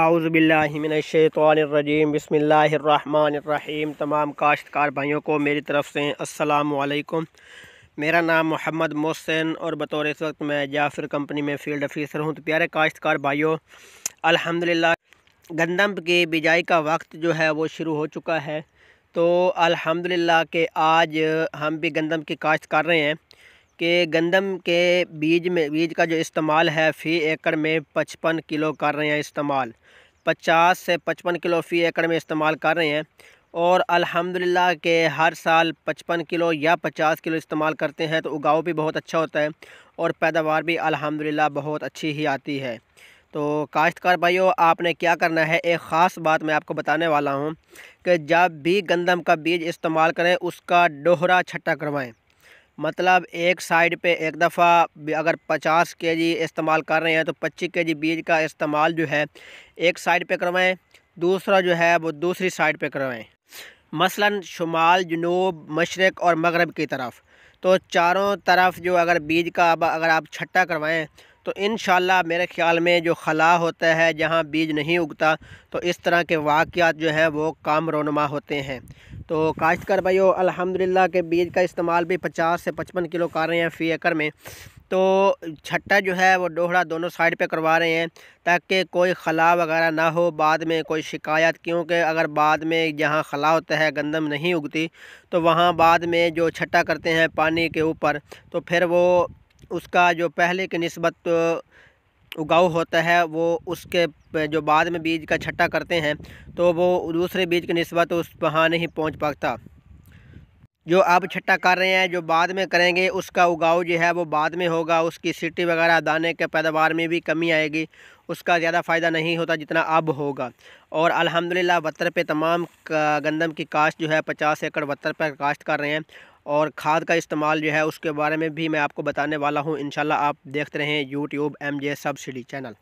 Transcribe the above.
आउज़बिल्लिमिनशैतरजीम बसमीम तमाम काश्तकार भाइयों को मेरी तरफ़ से असलकुम मेरा नाम मोहम्मद मोहसिन और बतौर इस वक्त मैं जाफर कंपनी में फील्ड अफ़ीसर हूँ तो प्यारे काश्तकार भाइयों अलहमदिल्ला गंदम की बिजाई का वक्त जो है वो शुरू हो चुका है तो अलहमदिल्ला के आज हम भी गंदम की काश्त कर रहे हैं के गंदम के बीज में बीज का जो इस्तेमाल है फ़ी एकड़ में पचपन किलो कर रहे हैं इस्तेमाल पचास से पचपन किलो फ़ी एकड़ में इस्तेमाल कर रहे हैं और अल्हम्दुलिल्लाह के हर साल पचपन किलो या पचास किलो इस्तेमाल करते हैं तो उगाओ भी बहुत अच्छा होता है और पैदावार भी अल्हम्दुलिल्लाह बहुत अच्छी ही आती है तो काश्तकार भाइयों आपने क्या करना है एक ख़ास बात मैं आपको बताने वाला हूँ कि जब भी गंदम का बीज इस्तेमाल करें उसका दोहरा छट्टा करवाएँ मतलब एक साइड पे एक दफ़ा अगर 50 के जी इस्तेमाल कर रहे हैं तो 25 के जी बीज का इस्तेमाल जो है एक साइड पे करवाएं दूसरा जो है वो दूसरी साइड पे करवाएं मसलन शुमाल जनूब मशरक़ और मगरब की तरफ तो चारों तरफ जो अगर बीज का अगर आप छट्टा करवाएं तो इन मेरे ख्याल में जो खला होता है जहाँ बीज नहीं उगता तो इस तरह के वाक़ात जो हैं वो काम रोनमा होते हैं तो काश्तकर भाइयों अल्हम्दुलिल्लाह के बीज का इस्तेमाल भी 50 से 55 किलो कर रहे हैं फ़ी एकड़ में तो छट्टा जो है वो डोहरा दोनों साइड पे करवा रहे हैं ताकि कोई खला वगैरह ना हो बाद में कोई शिकायत क्योंकि अगर बाद में जहाँ खला होता है गंदम नहीं उगती तो वहाँ बाद में जो छट्टा करते हैं पानी के ऊपर तो फिर वो उसका जो पहले की नस्बत उगाऊ होता है वो उसके जो बाद में बीज का छट्टा करते हैं तो वो दूसरे बीज की नस्बत उस वहाँ नहीं पहुँच पाता जो आप छट्टा कर रहे हैं जो बाद में करेंगे उसका उगाऊ जो है वो बाद में होगा उसकी सिटी वगैरह दाने के पैदावार में भी कमी आएगी उसका ज़्यादा फ़ायदा नहीं होता जितना अब होगा और अल्हम्दुलिल्लाह वतर पे तमाम गंदम की काश्त जो है पचास एकड़ वत्तर पर काश्त कर रहे हैं और खाद का इस्तेमाल जो है उसके बारे में भी मैं आपको बताने वाला हूँ इनशाला आप देखते रहें YouTube M J subsidy channel